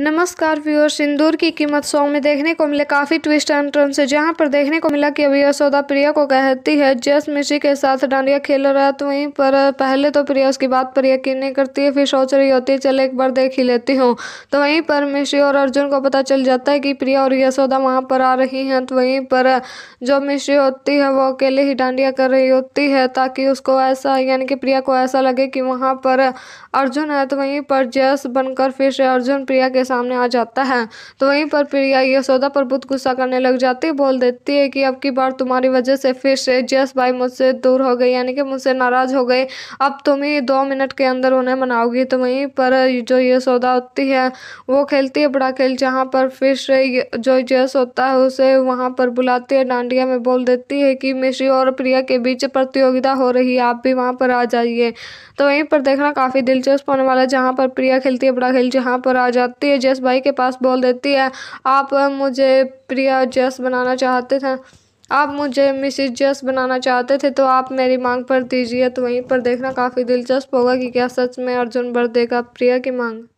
नमस्कार व्यूअर्स सिंदूर की कीमत सॉन्ग में देखने को मिले काफ़ी ट्विस्ट एंड टर्न से जहां पर देखने को मिला कि अब यशोदा प्रिया को कहती है जस मिशी के साथ डांडिया खेल रहा है तो वहीं पर पहले तो प्रिया उसकी बात पर यकीन नहीं करती है फिर सोच रही होती है चले एक बार देख ही लेती हूँ तो वहीं पर मिशी और अर्जुन को पता चल जाता है कि प्रिया और यशोदा वहाँ पर आ रही हैं तो वहीं पर जो मिश्री होती है वो अकेले ही डांडिया कर रही होती है ताकि उसको ऐसा यानी कि प्रिया को ऐसा लगे कि वहाँ पर अर्जुन है तो वहीं पर जस बनकर फिर से अर्जुन प्रिया के सामने आ जाता है तो वहीं पर प्रिया यशोदा पर बहुत गुस्सा करने लग जाती बोल देती है कि अब की बार तुम्हारी वजह से फिर से जस भाई मुझसे दूर हो गई यानी कि मुझसे नाराज़ हो गए अब तुम ही दो मिनट के अंदर उन्हें मनाओगी तो वहीं पर जो यशोदा होती है वो खेलती है बड़ा खेल जहाँ पर फिर से जो जस होता है उसे वहाँ पर बुलाती है डांडिया में बोल देती है कि मिश्री और प्रिया के बीच प्रतियोगिता हो रही है आप भी वहाँ पर आ जाइए तो वहीं पर देखना काफ़ी दिलचस्प होने वाला है जहाँ पर प्रिया खेलती है बड़ा खेल जहाँ पर आ जाती प्रिया जैस भाई के पास बोल देती है आप मुझे प्रिया जैस बनाना चाहते थे आप मुझे मिसिज जस बनाना चाहते थे तो आप मेरी मांग पर दीजिए तो वहीं पर देखना काफ़ी दिलचस्प होगा कि क्या सच में अर्जुन भर देगा प्रिया की मांग